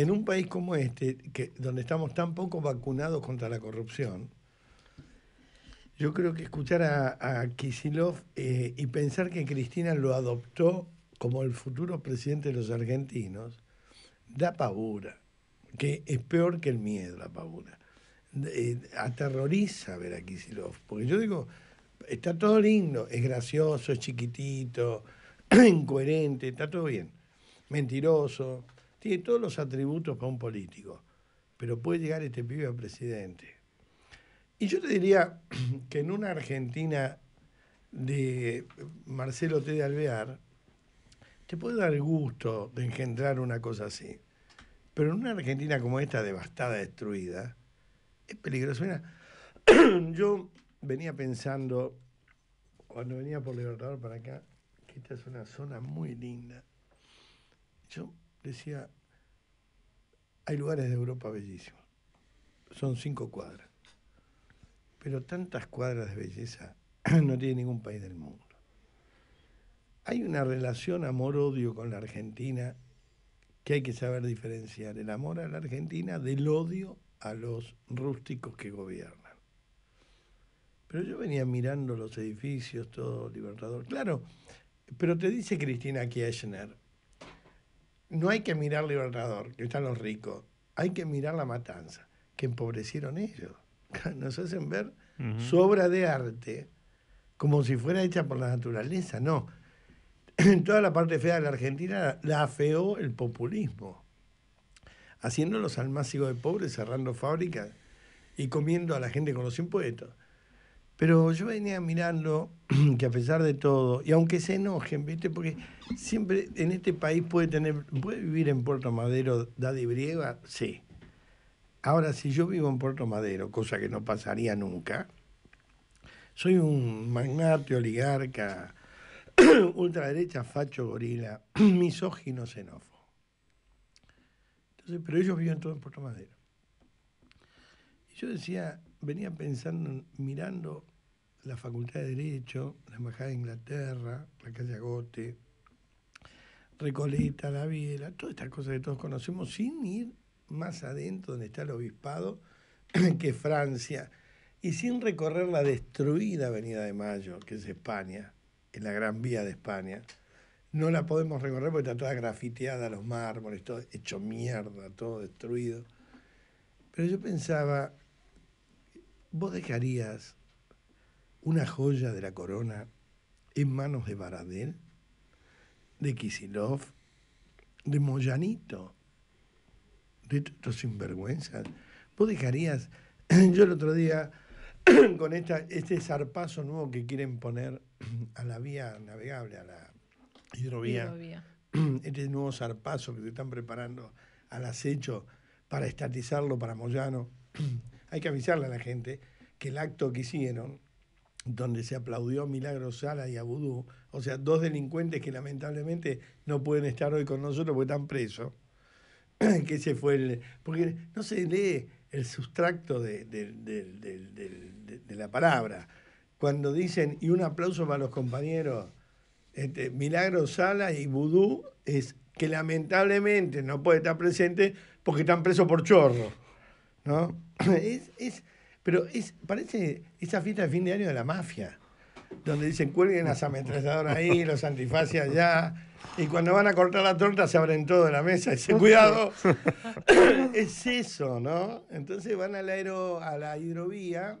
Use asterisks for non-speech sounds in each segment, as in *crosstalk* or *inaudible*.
en un país como este, que, donde estamos tan poco vacunados contra la corrupción, yo creo que escuchar a, a Kisilov eh, y pensar que Cristina lo adoptó como el futuro presidente de los argentinos da pavura, que es peor que el miedo, la pavura. Eh, aterroriza ver a Kisilov, porque yo digo, está todo lindo, es gracioso, es chiquitito, *clears throat* incoherente, está todo bien, mentiroso, tiene todos los atributos para un político, pero puede llegar este pibe a presidente. Y yo te diría *clears throat* que en una Argentina de Marcelo T. de Alvear, te puede dar gusto de engendrar una cosa así. Pero en una Argentina como esta, devastada, destruida, es peligroso. *clears throat* yo venía pensando, cuando venía por Libertador para acá, que esta es una zona muy linda. Yo decía, hay lugares de Europa bellísimos, son cinco cuadras, pero tantas cuadras de belleza *clears throat* no tiene ningún país del mundo. Hay una relación amor-odio con la Argentina que hay que saber diferenciar, el amor a la Argentina del odio a los rústicos que gobiernan. Pero yo venía mirando los edificios, todo Libertador. Claro, pero te dice Cristina Kirchner, no hay que mirar Libertador, que están los ricos, hay que mirar la matanza, que empobrecieron ellos. *laughs* Nos hacen ver su obra de arte como si fuera hecha por la naturaleza, no. *clears throat* En toda la parte fea de la Argentina la afeó el populismo, haciéndolos al máximo de pobres, cerrando fábricas y comiendo a la gente con los impuestos. Pero yo venía mirando *clears throat* que a pesar de todo, y aunque se enojen, ¿viste? Porque siempre en este país puede tener, puede vivir en Puerto Madero Daddy briega, sí. Ahora, si yo vivo en Puerto Madero, cosa que no pasaría nunca, soy un magnate, oligarca, *clears throat* ultraderecha, facho, gorila, *clears throat* misógino, xenófobo. Entonces, pero ellos viven todo en Puerto Madero. Yo decía, venía pensando, mirando la Facultad de Derecho, la Embajada de Inglaterra, la calle Gote Recoleta, La viera todas estas cosas que todos conocemos, sin ir más adentro donde está el obispado, *clears throat* que Francia, y sin recorrer la destruida Avenida de Mayo, que es España, en la Gran Vía de España. No la podemos recorrer porque está toda grafiteada, los mármoles, todo hecho mierda, todo destruido. Pero yo pensaba, ¿Vos dejarías una joya de la corona en manos de Baradel, de Kisilov, de Moyanito, de estos sinvergüenzas? ¿Vos dejarías? *clears throat* Yo el otro día, *clears throat* con esta, este zarpazo nuevo que quieren poner a la vía navegable, a la hidrovía, hidrovía. *clears throat* este nuevo zarpazo que se están preparando al acecho para estatizarlo para Moyano hay que avisarle a la gente que el acto que hicieron, donde se aplaudió a Sala y a Vudú, o sea, dos delincuentes que lamentablemente no pueden estar hoy con nosotros porque están presos, *clears throat* que se fue el... porque no se lee el sustracto de, la palabra. Cuando dicen, y un aplauso para los compañeros, este, Sala y Vudú es que lamentablemente no puede estar presente porque están presos por chorro. ¿no? *clears throat* Es, es, pero es, parece esa fiesta de fin de año de la mafia, donde dicen cuelguen las ametralladoras ahí, *laughs* los antifaces allá, y cuando van a cortar la torta se abren todo en la mesa y dicen, *laughs* cuidado. *laughs* *clears throat* es eso, ¿no? Entonces van al aero, a la hidrovía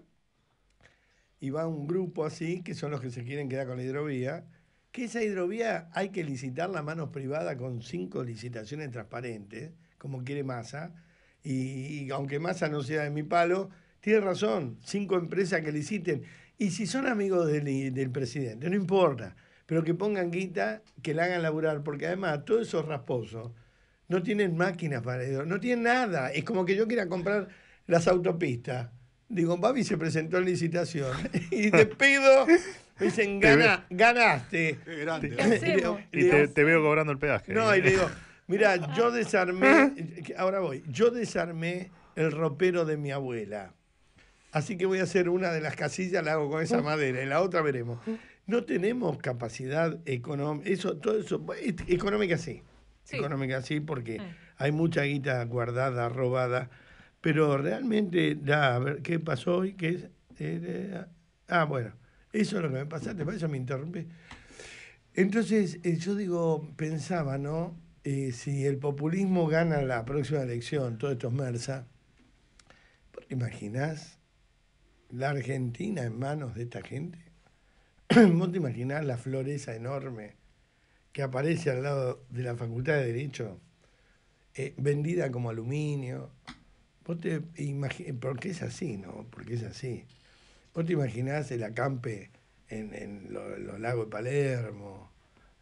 y va un grupo así, que son los que se quieren quedar con la hidrovía, que esa hidrovía hay que licitarla a manos privadas con cinco licitaciones transparentes, como quiere Massa, y, aunque Massa no sea de mi palo, tiene razón, cinco empresas que liciten. Y si son amigos del, presidente, no importa, pero que pongan guita, que la hagan laburar, porque además todos esos rasposos no tienen máquinas para eso, no tienen nada. Es como que yo quiera comprar las autopistas. Digo, Babi se presentó en licitación *laughs* y te pido, me dicen, ganaste. *laughs* y te, veo cobrando el peaje. No, y digo, Mira, yo desarmé, eh, ahora voy, yo desarmé el ropero de mi abuela. Así que voy a hacer una de las casillas, la hago con esa mm. madera y la otra veremos. Mm. No tenemos capacidad económica, eso, todo eso, económica sí. Económica sí, porque hay mucha guita guardada, robada, pero realmente, a ver, ¿qué pasó hoy? ¿Qué es? Eh, ah, ah, bueno, eso es lo que me Te te eso me interrumpí. Entonces, eh, yo digo, pensaba, ¿no? Eh, si el populismo gana la próxima elección, todos estos Mersa, ¿imaginás la Argentina en manos de esta gente? *clears throat* ¿Vos te imaginás la floreza enorme que aparece al lado de la Facultad de Derecho, eh, vendida como aluminio? ¿Vos te porque es así, ¿no? Porque es así. ¿Vos te imaginás el acampe en, los lagos de Palermo?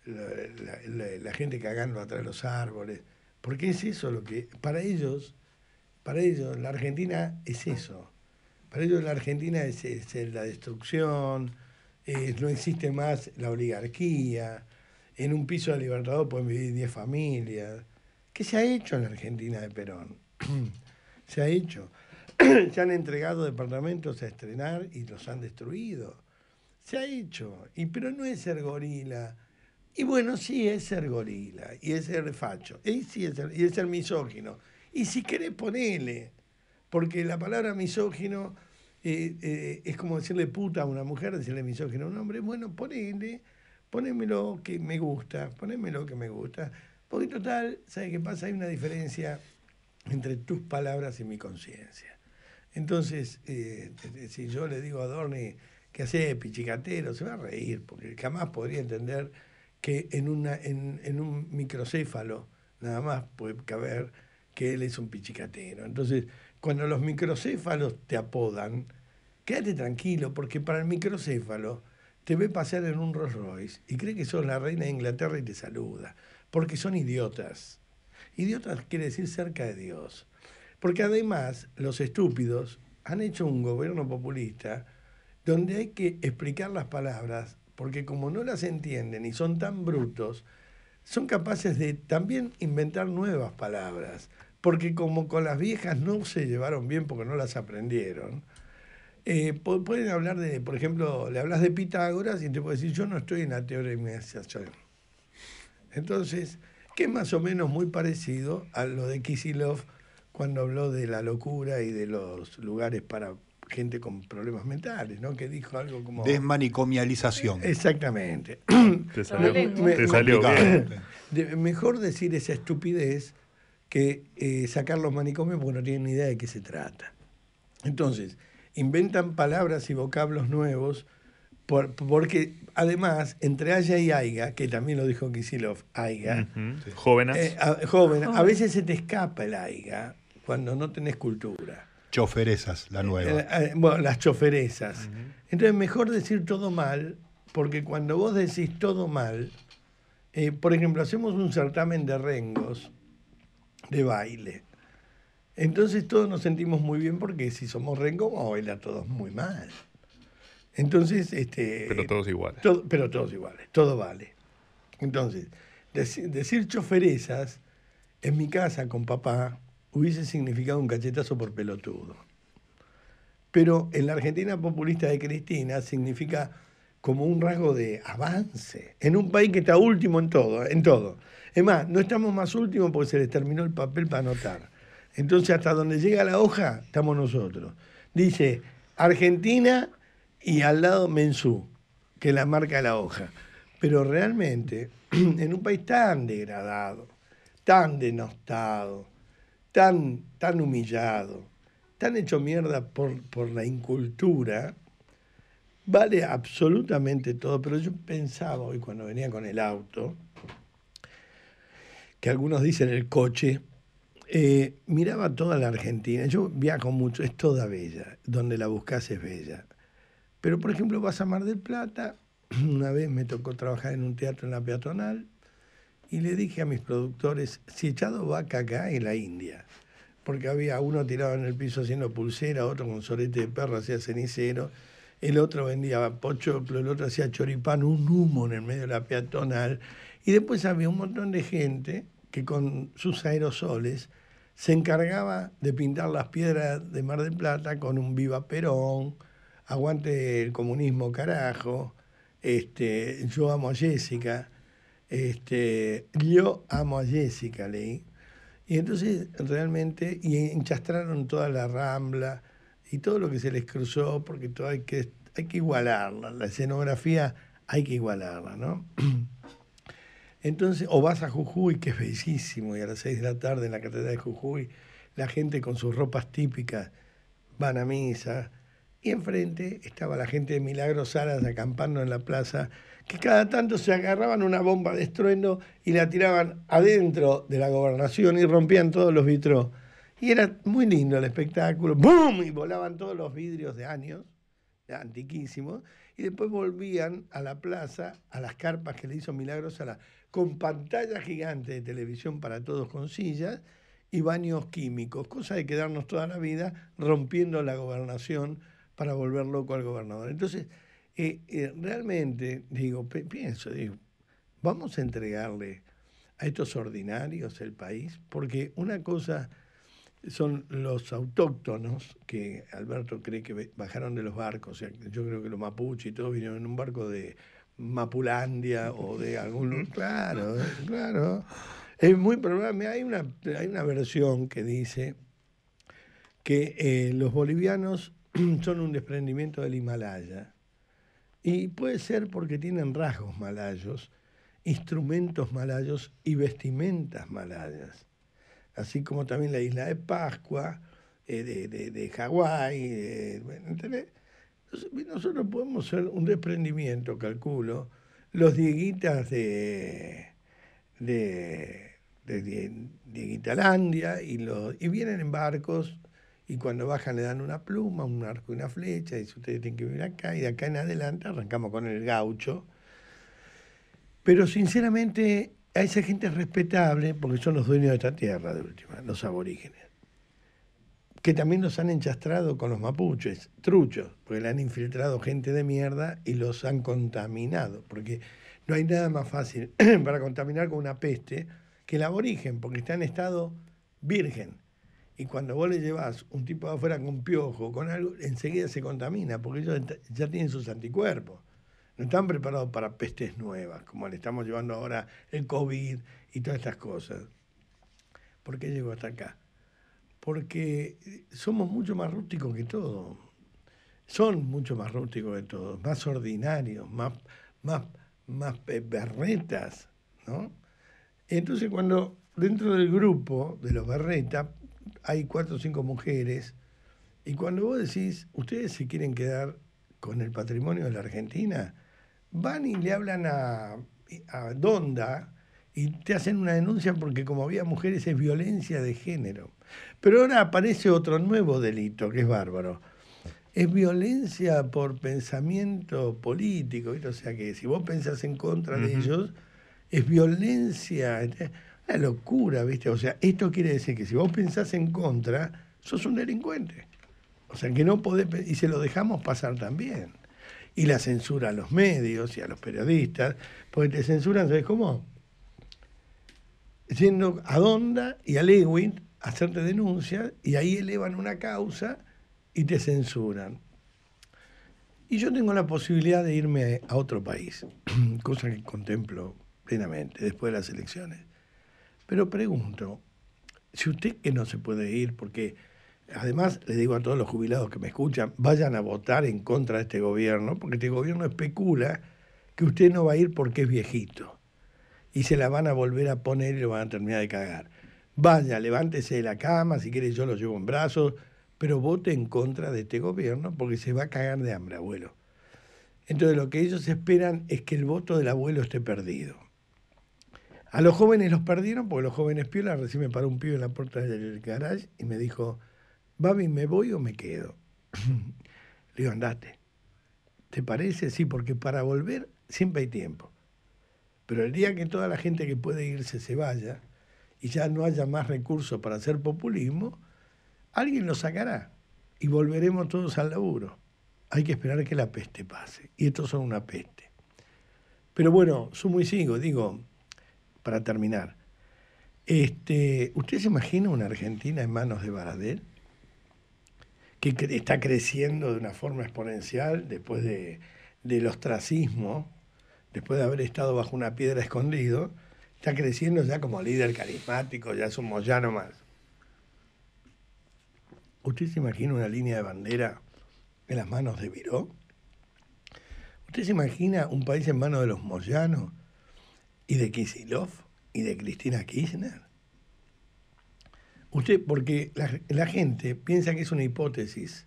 la, la, gente cagando atrás de los árboles, porque es eso lo que, para ellos, para ellos la Argentina es eso, para ellos la Argentina es, la destrucción, no existe más la oligarquía, en un piso de libertad pueden vivir 10 familias. ¿Qué se ha hecho en la Argentina de Perón? *clears throat* se ha hecho. *clears throat* se han entregado departamentos a estrenar y los han destruido. Se ha hecho. Y pero no es ser gorila, y bueno, sí es ser gorila, y es ser facho, y es ser, y misógino. Y si querés, ponele, porque la palabra misógino eh, eh, es como decirle puta a una mujer, decirle misógino a un hombre. Bueno, ponele, lo que me gusta, lo que me gusta. Porque total, ¿sabes qué pasa? Hay una diferencia entre tus palabras y mi conciencia. Entonces, eh, si yo le digo a Dorni que hace pichicatero, se va a reír, porque jamás podría entender que en, una, en, un microcéfalo nada más puede caber que él es un pichicatero. Entonces, cuando los microcéfalos te apodan, quédate tranquilo, porque para el microcéfalo te ve pasar en un Rolls Royce y cree que sos la reina de Inglaterra y te saluda, porque son idiotas. Idiotas quiere decir cerca de Dios. Porque además los estúpidos han hecho un gobierno populista donde hay que explicar las palabras porque como no las entienden y son tan brutos, son capaces de también inventar nuevas palabras, porque como con las viejas no se llevaron bien porque no las aprendieron, eh, pueden hablar de, por ejemplo, le hablas de Pitágoras y te puede decir, yo no estoy en la teoría de asociación. Entonces, que es más o menos muy parecido a lo de Kisilov cuando habló de la locura y de los lugares para gente con problemas mentales, ¿no? Que dijo algo como... Desmanicomialización. Exactamente. Te salió, salió bien. mejor decir esa estupidez que eh, sacar los manicomios porque no tienen ni idea de qué se trata. Entonces, inventan palabras y vocablos nuevos porque además, entre Haya y Aiga, que también lo dijo Kisilov, Aiga, jóvenes, eh, a veces se te escapa el Aiga cuando no tenés cultura. Choferesas, la eh, nueva. Eh, eh, bueno, las choferesas. Entonces, mejor decir todo mal, porque cuando vos decís todo mal, por ejemplo, hacemos un certamen de rengos, de baile. Entonces todos nos sentimos muy bien porque si somos rengos vamos a bailar todos muy mal. Entonces, este... Pero todos iguales. pero todos iguales, todo vale. Entonces, decir, decir choferesas, en mi casa con papá, hubiese significado un cachetazo por pelotudo. Pero en la Argentina populista de Cristina significa como un rasgo de avance en un país que está último en todo, en todo. Es más, no estamos más últimos porque se les terminó el papel para anotar. Entonces, hasta donde llega la hoja, estamos nosotros. Dice Argentina y al lado Mensú, que la marca la hoja. Pero realmente, *clears throat* en un país tan degradado, tan denostado, tan, tan humillado, tan hecho mierda por, por la incultura, vale absolutamente todo. Pero yo pensaba hoy cuando venía con el auto, que algunos dicen el coche, eh, miraba toda la Argentina. Yo viajo mucho, es toda bella. Donde la buscas es bella. Pero, por ejemplo, vas a Mar del Plata. *clears throat* Una vez me tocó trabajar en un teatro en la peatonal y le dije a mis productores, si echado vaca acá en la India, porque había uno tirado en el piso haciendo pulsera, otro con sorete de perro hacía cenicero, el otro vendía pochoclo, el otro hacía choripán, un humo en el medio de la peatonal, y después había un montón de gente que con sus aerosoles se encargaba de pintar las piedras de Mar del Plata con un viva Perón, aguante el comunismo carajo, este, yo amo a Jessica, este, yo amo a Jessica, Lee Y entonces realmente, y enchastraron toda la rambla y todo lo que se les cruzó, porque todo hay que, hay que igualarla, la escenografía hay que igualarla, ¿no? *clears throat* Entonces, o vas a Jujuy, que es bellísimo, y a las 6 de la tarde en la Catedral de Jujuy, la gente con sus ropas típicas van a misa, y enfrente estaba la gente de Milagros Salas acampando en la plaza que cada tanto se agarraban una bomba de estruendo y la tiraban adentro de la gobernación y rompían todos los vitros. Y era muy lindo el espectáculo. ¡Bum! Y volaban todos los vidrios de años, antiquísimos. Y después volvían a la plaza, a las carpas que le hizo Milagros a la, con pantalla gigante de televisión para todos con sillas y baños químicos, cosa de quedarnos toda la vida rompiendo la gobernación para volver loco al gobernador. Entonces, y eh, eh, realmente, digo, pienso, digo, vamos a entregarle a estos ordinarios el país, porque una cosa son los autóctonos, que Alberto cree que bajaron de los barcos, yo creo que los mapuches y todos vinieron en un barco de Mapulandia o de algún... lugar. Claro, claro. Es muy probable, hay una, hay una versión que dice que eh, los bolivianos *clears throat* son un desprendimiento del Himalaya y puede ser porque tienen rasgos malayos, instrumentos malayos y vestimentas malayas. Así como también la isla de Pascua, eh, de, de, de Hawái. Eh, nosotros podemos ser un desprendimiento, calculo. Los dieguitas de, de, Dieguitalandia y, los, y vienen en barcos y cuando bajan le dan una pluma, un arco y una flecha, y ustedes tienen que venir acá, y de acá en adelante arrancamos con el gaucho. Pero sinceramente, a esa gente es respetable porque son los dueños de esta tierra, de última, los aborígenes. Que también los han enchastrado con los mapuches, truchos, porque le han infiltrado gente de mierda y los han contaminado. Porque no hay nada más fácil *clears throat* para contaminar con una peste que el aborigen, porque está en estado virgen y cuando vos le llevas un tipo afuera con un piojo, con algo, enseguida se contamina, porque ellos ya tienen sus anticuerpos. No están preparados para pestes nuevas, como le estamos llevando ahora el COVID y todas estas cosas. ¿Por qué llegó hasta acá? Porque somos mucho más rústicos que todos. Son mucho más rústicos que todos, más ordinarios, más, más, más berretas, ¿no? Entonces cuando dentro del grupo de los berretas hay cuatro o cinco mujeres, y cuando vos decís, ustedes se quieren quedar con el patrimonio de la Argentina, van y le hablan a, Donda y te hacen una denuncia porque como había mujeres es violencia de género. Pero ahora aparece otro nuevo delito que es bárbaro. Es violencia por pensamiento político, o sea que si vos pensás en contra de ellos, es violencia. Una locura, ¿viste? O sea, esto quiere decir que si vos pensás en contra, sos un delincuente. O sea, que no podés, y se lo dejamos pasar también. Y la censura a los medios y a los periodistas, porque te censuran, ¿sabes cómo? Yendo a Donda y a Lewin hacerte denuncias, y ahí elevan una causa y te censuran. Y yo tengo la posibilidad de irme a otro país, *clears throat* cosa que contemplo plenamente después de las elecciones. Pero pregunto, si usted que no se puede ir, porque además le digo a todos los jubilados que me escuchan, vayan a votar en contra de este gobierno, porque este gobierno especula que usted no va a ir porque es viejito. Y se la van a volver a poner y lo van a terminar de cagar. Vaya, levántese de la cama, si quiere yo lo llevo en brazos, pero vote en contra de este gobierno porque se va a cagar de hambre, abuelo. Entonces lo que ellos esperan es que el voto del abuelo esté perdido. A los jóvenes los perdieron porque los jóvenes piola recién me paró un pibe en la puerta del garage y me dijo, Babi, ¿me voy o me quedo? *clears throat* Le digo, andate. ¿Te parece? Sí, porque para volver siempre hay tiempo. Pero el día que toda la gente que puede irse se vaya y ya no haya más recursos para hacer populismo, alguien lo sacará y volveremos todos al laburo. Hay que esperar que la peste pase. Y estos son una peste. Pero bueno, sumo y sigo, digo, para terminar. Este, ¿Usted se imagina una Argentina en manos de Baradel? Que está creciendo de una forma exponencial después de, del ostracismo, después de haber estado bajo una piedra escondido, está creciendo ya como líder carismático, ya es un moyano más. ¿Usted se imagina una línea de bandera en las manos de Viró? ¿Usted se imagina un país en manos de los moyanos? y de Kisilov y de Cristina Kirchner? Usted, porque la, gente piensa que es una hipótesis,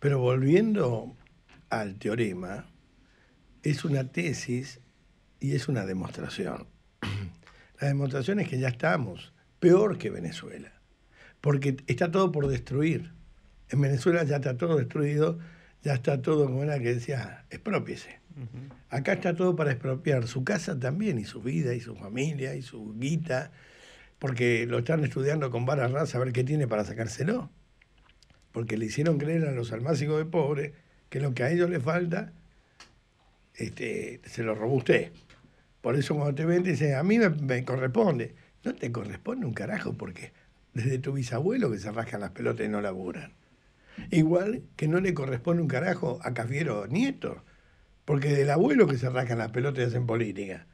pero volviendo al teorema, es una tesis y es una demostración. *clears throat* La demostración es que ya estamos peor que Venezuela, porque está todo por destruir. En Venezuela ya está todo destruido, ya está todo como era que decía, expropiese. Acá está todo para expropiar su casa también, y su vida, y su familia, y su guita, porque lo están estudiando con vara rasa a ver qué tiene para sacárselo. Porque le hicieron creer a los almácigos de pobres que lo que a ellos les falta este, se lo robó usted. Por eso cuando te ven dicen, a mí me, corresponde. No te corresponde un carajo porque desde tu bisabuelo que se rascan las pelotas y no laburan. Igual que no le corresponde un carajo a Cafiero Nieto, porque del abuelo que se arrancan las pelotas y hacen política.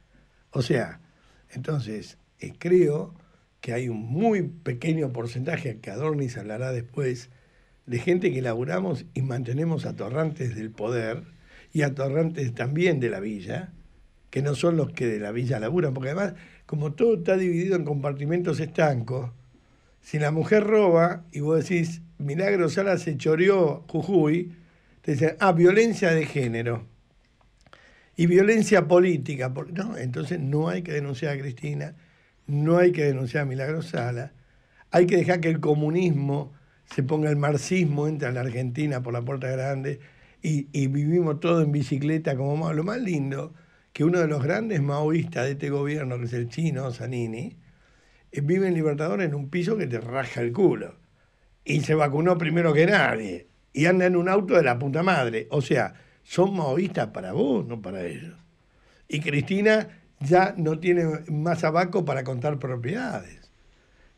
O sea, entonces eh, creo que hay un muy pequeño porcentaje que Adornis hablará después de gente que laburamos y mantenemos atorrantes del poder y atorrantes también de la villa, que no son los que de la villa laburan, porque además, como todo está dividido en compartimentos estancos, si la mujer roba y vos decís, Milagro Sala se choreó Jujuy, te dicen, ah, violencia de género y violencia política. no, entonces no hay que denunciar a Cristina, no hay que denunciar a Milagro Sala, hay que dejar que el comunismo se ponga el marxismo, entra a la Argentina por la puerta grande y, vivimos todo en bicicleta como lo más lindo que uno de los grandes maoístas de este gobierno, que es el chino Zanini, eh, vive en Libertador en un piso que te raja el culo. Y se vacunó primero que nadie. Y anda en un auto de la puta madre. O sea, son maoístas para vos, no para ellos. Y Cristina ya no tiene más abaco para contar propiedades.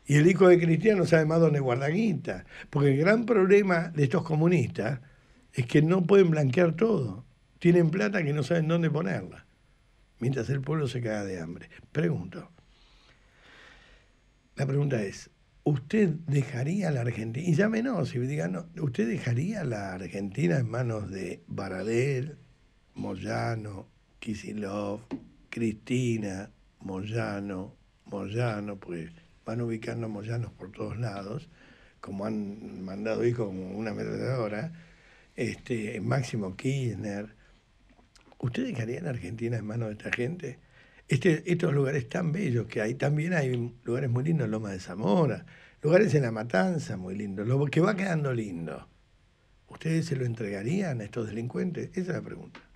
Y el hijo de Cristina no sabe más dónde guardaguita. Porque el gran problema de estos comunistas es que no pueden blanquear todo. Tienen plata que no saben dónde ponerla. Mientras el pueblo se caga de hambre. Pregunto. La pregunta es, ¿usted dejaría la Argentina? Y y digan, no, ¿usted dejaría la Argentina en manos de Baradel, Moyano, Kisilov, Cristina, Moyano, Moyano, pues van ubicando a Moyanos por todos lados, como han mandado y como una medalladora, este, Máximo Kirchner. ¿Usted dejaría la Argentina en manos de esta gente? Este, estos lugares tan bellos que hay. También hay lugares muy lindos, Loma de Zamora, lugares en La Matanza muy lindos, lo que va quedando lindo. ¿Ustedes se lo entregarían a estos delincuentes? Esa es la pregunta.